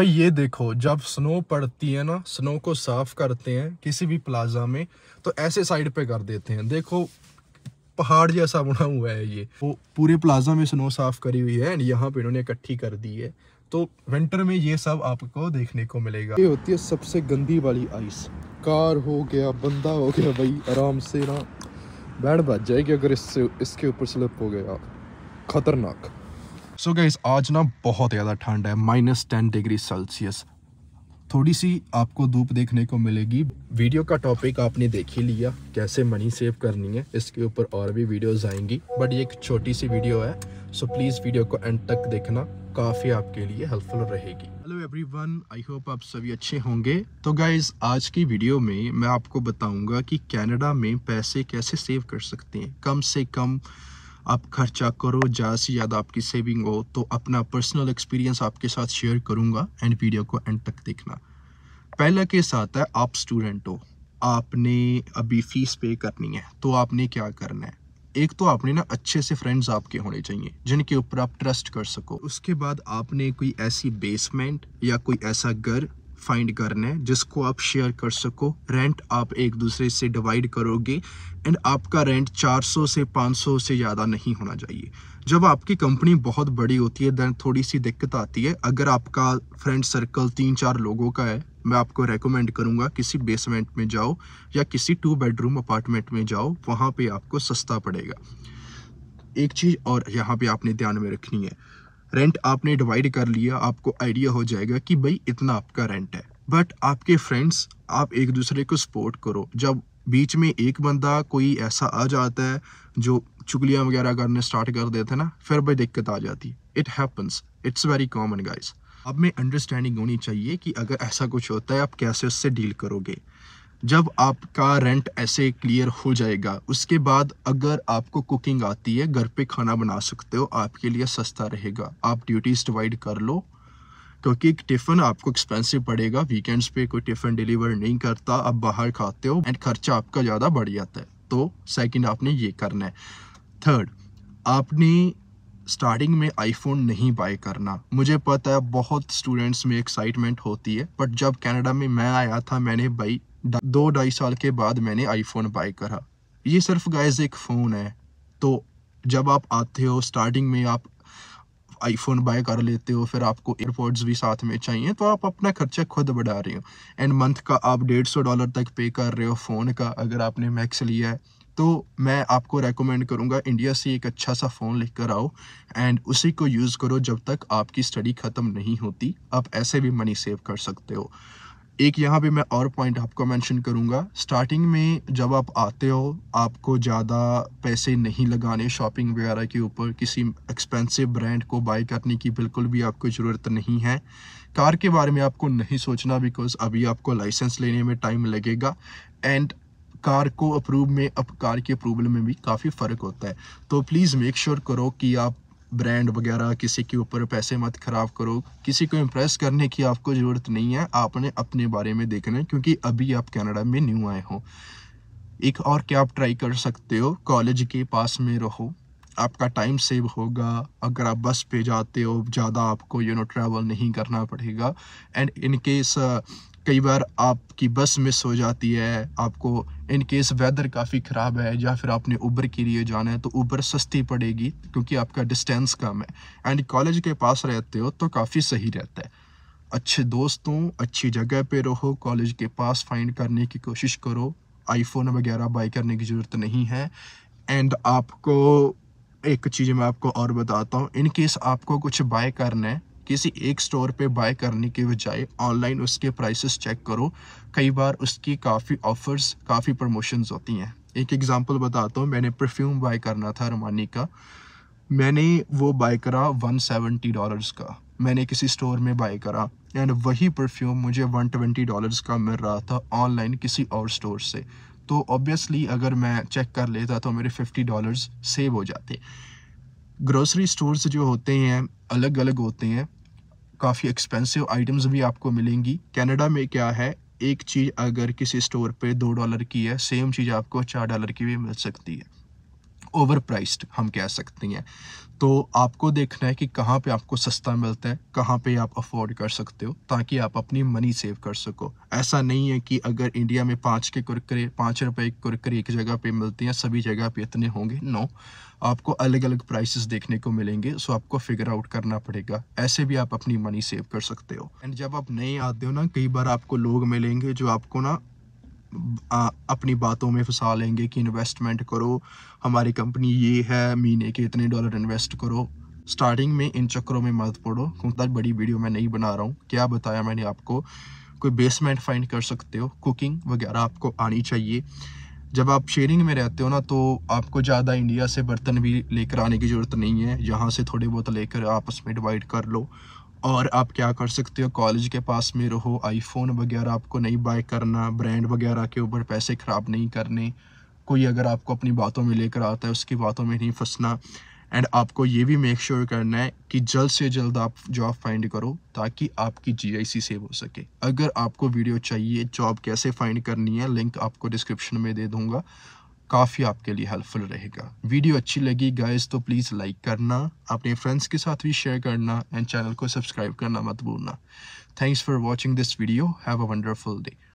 भाई ये देखो जब स्नो पड़ती है ना स्नो को साफ करते हैं किसी भी प्लाजा में तो ऐसे साइड पे कर देते हैं देखो पहाड़ जैसा बना हुआ है ये वो पूरे प्लाजा में स्नो साफ करी हुई है एंड यहाँ पे इन्होंने इकट्ठी कर दी है तो विंटर में ये सब आपको देखने को मिलेगा ये होती है सबसे गंदी वाली आइस कार हो गया बंदा हो गया भाई आराम से ना बैठ बच जाएगी अगर इससे इसके ऊपर स्लिप हो गया खतरनाक सो so गाइस आज ना बहुत ज़्यादा ठंड है माइनस टेन डिग्री सेल्सियस थोड़ी सी आपको धूप देखने को मिलेगी वीडियो का टॉपिक आपने देख ही लिया कैसे मनी सेव करनी है इसके ऊपर और भी वीडियोस आएंगी बट ये एक छोटी सी वीडियो है सो प्लीज़ वीडियो को एंड तक देखना काफ़ी आपके लिए हेल्पफुल रहेगी हेलो एवरीवन आई होप आप सभी अच्छे होंगे तो गाइज आज की वीडियो में मैं आपको बताऊँगा कि कैनेडा में पैसे कैसे सेव कर सकते हैं कम से कम आप खर्चा करो ज़्यादा से ज़्यादा आपकी सेविंग हो तो अपना पर्सनल एक्सपीरियंस आपके साथ शेयर करूँगा एंड वीडियो को एंड तक देखना पहला केस आता है आप स्टूडेंट हो आपने अभी फ़ीस पे करनी है तो आपने क्या करना है एक तो आपने ना अच्छे से फ्रेंड्स आपके होने चाहिए जिनके ऊपर आप ट्रस्ट कर सको उसके बाद आपने कोई ऐसी बेसमेंट या कोई ऐसा घर फाइंड करने है जिसको आप शेयर कर सको रेंट आप एक दूसरे से डिवाइड करोगे एंड आपका रेंट 400 से 500 से ज़्यादा नहीं होना चाहिए जब आपकी कंपनी बहुत बड़ी होती है दैन थोड़ी सी दिक्कत आती है अगर आपका फ्रेंड सर्कल तीन चार लोगों का है मैं आपको रेकमेंड करूँगा किसी बेसमेंट में जाओ या किसी टू बेडरूम अपार्टमेंट में जाओ वहाँ पर आपको सस्ता पड़ेगा एक चीज़ और यहाँ पर आपने ध्यान में रखनी है रेंट आपने डिवाइड कर लिया आपको आइडिया हो जाएगा कि भाई इतना आपका रेंट है बट आपके फ्रेंड्स आप एक दूसरे को सपोर्ट करो जब बीच में एक बंदा कोई ऐसा आ जाता है जो चुगलियाँ वगैरह करने स्टार्ट कर देते हैं ना फिर भाई दिक्कत आ जाती it happens it's very common guys अब में अंडरस्टैंडिंग होनी चाहिए कि अगर ऐसा कुछ होता है आप कैसे उससे डील करोगे जब आपका रेंट ऐसे क्लियर हो जाएगा उसके बाद अगर आपको कुकिंग आती है घर पे खाना बना सकते हो आपके लिए सस्ता रहेगा आप ड्यूटीज़ डिवाइड कर लो क्योंकि टिफ़िन आपको एक्सपेंसिव पड़ेगा वीकेंड्स पे कोई टिफ़िन डिलीवर नहीं करता आप बाहर खाते हो एंड खर्चा आपका ज़्यादा बढ़ जाता है तो सेकंड आपने ये करना है थर्ड आपने स्टार्टिंग में आईफोन नहीं बाय करना मुझे पता है बहुत स्टूडेंट्स में एक्साइटमेंट होती है बट जब कनाडा में मैं आया था मैंने भाई दो ढाई साल के बाद मैंने आईफोन बाय करा ये सिर्फ गाइज एक फ़ोन है तो जब आप आते हो स्टार्टिंग में आप आईफोन बाय कर लेते हो फिर आपको एयरपोर्ट्स भी साथ में चाहिए तो आप अपना खर्चा खुद बढ़ा रहे हो एंड मंथ का आप डेढ़ सौ डॉलर तक पे कर रहे हो फ़ोन का अगर आपने मैक्स लिया है तो मैं आपको रेकमेंड करूँगा इंडिया से एक अच्छा सा फ़ोन लेकर कर आओ एंड उसी को यूज़ करो जब तक आपकी स्टडी ख़त्म नहीं होती आप ऐसे भी मनी सेव कर सकते हो एक यहाँ पे मैं और पॉइंट आपको मेंशन करूँगा स्टार्टिंग में जब आप आते हो आपको ज़्यादा पैसे नहीं लगाने शॉपिंग वगैरह के ऊपर किसी एक्सपेंसिव ब्रांड को बाय करने की बिल्कुल भी आपको ज़रूरत नहीं है कार के बारे में आपको नहीं सोचना बिकॉज अभी आपको लाइसेंस लेने में टाइम लगेगा एंड कार को अप्रूव में अब कार के अप्रूवल में भी काफ़ी फ़र्क होता है तो प्लीज़ मेक श्योर करो कि आप ब्रांड वगैरह किसी के ऊपर पैसे मत ख़राब करो किसी को इम्प्रेस करने की आपको ज़रूरत नहीं है आपने अपने बारे में देखना है क्योंकि अभी आप कनाडा में न्यू आए हो एक और क्या आप ट्राई कर सकते हो कॉलेज के पास में रहो आपका टाइम सेव होगा अगर आप बस पे जाते हो ज़्यादा आपको यू नो ट्रैवल नहीं करना पड़ेगा एंड इन केस कई बार आपकी बस मिस हो जाती है आपको इन केस वेदर काफ़ी ख़राब है या फिर आपने ऊबर के लिए जाना है तो ऊबर सस्ती पड़ेगी क्योंकि आपका डिस्टेंस कम है एंड कॉलेज के पास रहते हो तो काफ़ी सही रहता है अच्छे दोस्तों अच्छी जगह पे रहो कॉलेज के पास फाइंड करने की कोशिश करो आईफोन वगैरह बाई करने की ज़रूरत नहीं है एंड आपको एक चीज़ मैं आपको और बताता हूँ इन केस आपको कुछ बाय करना है किसी एक स्टोर पे बाय करने के बजाय ऑनलाइन उसके प्राइसेस चेक करो कई बार उसकी काफ़ी ऑफर्स काफ़ी प्रमोशंस होती हैं एक एग्जांपल बताता हूँ मैंने परफ्यूम बाय करना था रमानी का मैंने वो बाय करा वन सेवेंटी डॉलर्स का मैंने किसी स्टोर में बाय करा एंड वही परफ्यूम मुझे वन ट्वेंटी डॉलर्स का मिल रहा था ऑनलाइन किसी और स्टोर से तो ऑब्वियसली अगर मैं चेक कर लेता तो मेरे फिफ्टी डॉलर्स सेव हो जाते ग्रोसरी स्टोर्स जो होते हैं अलग अलग होते हैं काफ़ी एक्सपेंसिव आइटम्स भी आपको मिलेंगी कनाडा में क्या है एक चीज़ अगर किसी स्टोर पे दो डॉलर की है सेम चीज़ आपको चार डॉलर की भी मिल सकती है ओवर प्राइस्ड हम कह सकते हैं तो आपको देखना है कि कहाँ पे आपको सस्ता मिलता है कहाँ पे आप अफोर्ड कर सकते हो ताकि आप अपनी मनी सेव कर सको ऐसा नहीं है कि अगर इंडिया में पाँच के कुरकरे पाँच रुपए के कुरकरे एक जगह पे मिलते हैं सभी जगह पे इतने होंगे नो आपको अलग अलग प्राइसेस देखने को मिलेंगे सो आपको फिगर आउट करना पड़ेगा ऐसे भी आप अपनी मनी सेव कर सकते हो एंड जब आप नए आते हो ना कई बार आपको लोग मिलेंगे जो आपको ना आ, अपनी बातों में फंसा लेंगे कि इन्वेस्टमेंट करो हमारी कंपनी ये है महीने के इतने डॉलर इन्वेस्ट करो स्टार्टिंग में इन चक्करों में मत पड़ो क्योंकि बड़ी वीडियो मैं नहीं बना रहा हूँ क्या बताया मैंने आपको कोई बेसमेंट फाइंड कर सकते हो कुकिंग वगैरह आपको आनी चाहिए जब आप शेयरिंग में रहते हो ना तो आपको ज़्यादा इंडिया से बर्तन भी लेकर आने की ज़रूरत नहीं है यहाँ से थोड़े बहुत लेकर आपस में डिवाइड कर लो और आप क्या कर सकते हो कॉलेज के पास में रहो आईफोन वगैरह आपको नहीं बाय करना ब्रांड वगैरह के ऊपर पैसे ख़राब नहीं करने कोई अगर आपको अपनी बातों में लेकर आता है उसकी बातों में नहीं फंसना एंड आपको ये भी मेक श्योर sure करना है कि जल्द से जल्द आप जॉब फाइंड करो ताकि आपकी जीआईसी सेव हो सके अगर आपको वीडियो चाहिए जॉब कैसे फाइंड करनी है लिंक आपको डिस्क्रिप्शन में दे दूँगा काफ़ी आपके लिए हेल्पफुल रहेगा वीडियो अच्छी लगी गाइस तो प्लीज़ लाइक करना अपने फ्रेंड्स के साथ भी शेयर करना एंड चैनल को सब्सक्राइब करना मत भूलना thanks for watching this video have a wonderful day